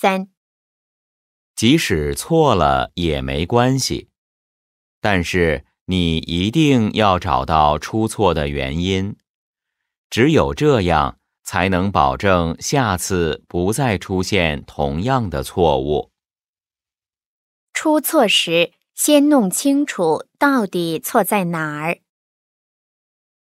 三，即使错了也没关系，但是你一定要找到出错的原因，只有这样才能保证下次不再出现同样的错误。出错时，先弄清楚到底错在哪儿。